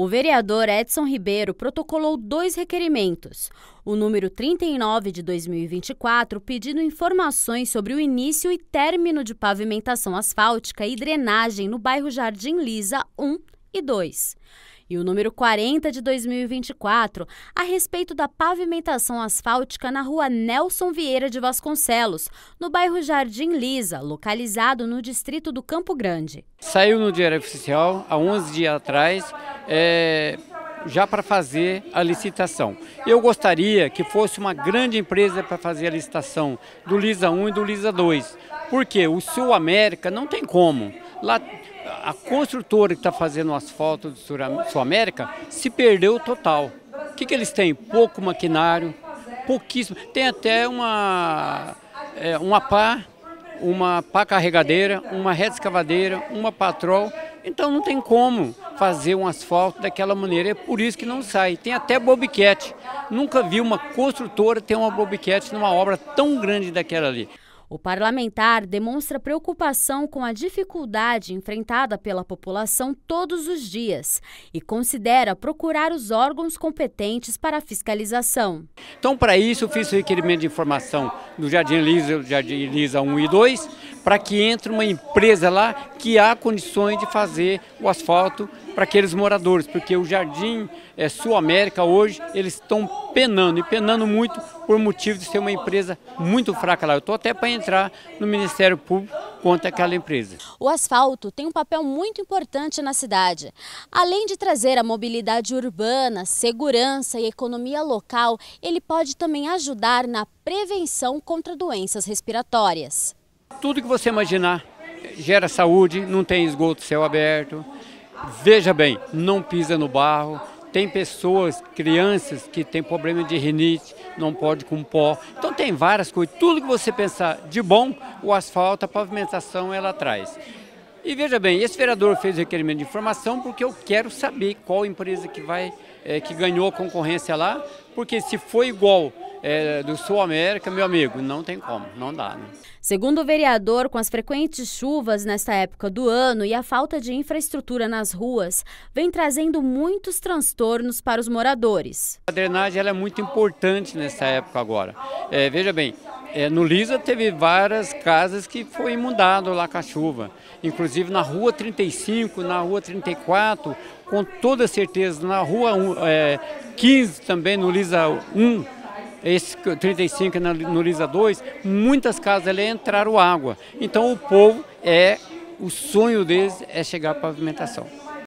O vereador Edson Ribeiro protocolou dois requerimentos. O número 39 de 2024, pedindo informações sobre o início e término de pavimentação asfáltica e drenagem no bairro Jardim Lisa 1 e 2 e o número 40 de 2024 a respeito da pavimentação asfáltica na rua Nelson Vieira de Vasconcelos, no bairro Jardim Lisa, localizado no distrito do Campo Grande. Saiu no Diário Oficial há 11 dias atrás. É já para fazer a licitação. Eu gostaria que fosse uma grande empresa para fazer a licitação do Lisa 1 e do Lisa 2, porque o Sul América não tem como. Lá a construtora que está fazendo o asfalto do Sul América se perdeu total. O que, que eles têm? Pouco maquinário, pouquíssimo. Tem até uma, é, uma pá, uma pá carregadeira, uma rede escavadeira, uma patrol. Então não tem como fazer um asfalto daquela maneira. É por isso que não sai. Tem até bobiquete. Nunca vi uma construtora ter uma bobiquete numa obra tão grande daquela ali. O parlamentar demonstra preocupação com a dificuldade enfrentada pela população todos os dias e considera procurar os órgãos competentes para a fiscalização. Então, para isso, eu fiz o requerimento de informação do Jardim Elisa, Jardim Elisa 1 e 2 para que entre uma empresa lá que há condições de fazer o asfalto para aqueles moradores, porque o Jardim é, Sul América hoje eles estão penando e penando muito por motivo de ser uma empresa muito fraca lá. Eu estou até para entrar no Ministério Público contra aquela empresa. O asfalto tem um papel muito importante na cidade. Além de trazer a mobilidade urbana, segurança e economia local, ele pode também ajudar na prevenção contra doenças respiratórias. Tudo que você imaginar gera saúde, não tem esgoto céu aberto. Veja bem, não pisa no barro. Tem pessoas, crianças que têm problema de rinite, não pode com pó. Então tem várias coisas. Tudo que você pensar de bom, o asfalto, a pavimentação, ela traz. E veja bem, esse vereador fez o requerimento de informação porque eu quero saber qual empresa que vai é, que ganhou a concorrência lá, porque se foi igual é, do Sul América, meu amigo, não tem como, não dá. Né? Segundo o vereador, com as frequentes chuvas nesta época do ano e a falta de infraestrutura nas ruas, vem trazendo muitos transtornos para os moradores. A drenagem é muito importante nessa época agora. É, veja bem, é, no Lisa teve várias casas que foi inundado lá com a chuva. Inclusive na rua 35, na rua 34, com toda certeza, na rua é, 15 também, no Lisa 1, esse 35 no Lisa 2, muitas casas ali entraram água. Então o povo é, o sonho deles é chegar à pavimentação.